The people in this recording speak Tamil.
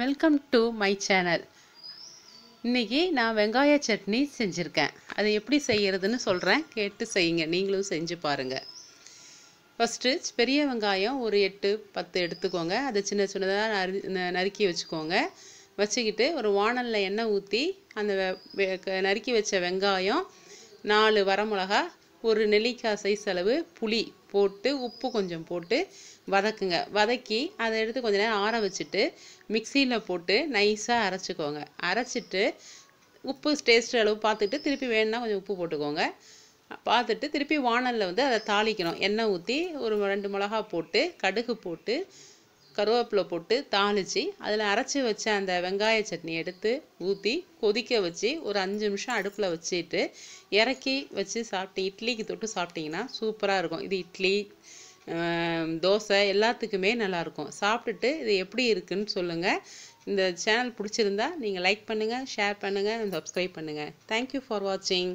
வெல்கம் டு மை சேனல் இன்றைக்கி நான் வெங்காய சட்னி செஞ்சுருக்கேன் அது எப்படி செய்கிறதுன்னு சொல்கிறேன் கேட்டு செய்யுங்க நீங்களும் செஞ்சு பாருங்கள் ஃபஸ்ட்டு பெரிய வெங்காயம் ஒரு எட்டு பத்து எடுத்துக்கோங்க அதை சின்ன சின்னதாக நறு நறுக்கி வச்சுக்கோங்க வச்சுக்கிட்டு ஒரு வானலில் எண்ணெய் ஊற்றி அந்த நறுக்கி வச்ச வெங்காயம் நாலு வரமிளகா ஒரு நெல்லிக்காய் சைஸ் அளவு புளி போட்டு உப்பு கொஞ்சம் போட்டு வதக்குங்க வதக்கி அதை எடுத்து கொஞ்ச நேரம் ஆற வச்சுட்டு மிக்சியில் போட்டு நைஸாக அரைச்சிக்கோங்க அரைச்சிட்டு உப்பு டேஸ்ட் அளவு பார்த்துட்டு திருப்பி வேணும்னா கொஞ்சம் உப்பு போட்டுக்கோங்க பார்த்துட்டு திருப்பி வானலில் வந்து அதை தாளிக்கணும் எண்ணெய் ஊற்றி ஒரு ரெண்டு மிளகா போட்டு கடுகு போட்டு கருவேப்பிலை போட்டு தாளித்து அதில் அரைச்சி வச்ச அந்த வெங்காய சட்னி எடுத்து ஊற்றி கொதிக்க வச்சு ஒரு அஞ்சு நிமிஷம் அடுப்பில் வச்சுட்டு இறக்கி வச்சு சாப்பிட்டு இட்லிக்கு தொட்டு சாப்பிட்டிங்கன்னா சூப்பராக இருக்கும் இது இட்லி தோசை எல்லாத்துக்குமே நல்லாயிருக்கும் சாப்பிட்டுட்டு இது எப்படி இருக்குன்னு சொல்லுங்கள் இந்த சேனல் பிடிச்சிருந்தா நீங்கள் லைக் பண்ணுங்கள் ஷேர் பண்ணுங்கள் சப்ஸ்கிரைப் பண்ணுங்கள் தேங்க்யூ ஃபார் வாட்சிங்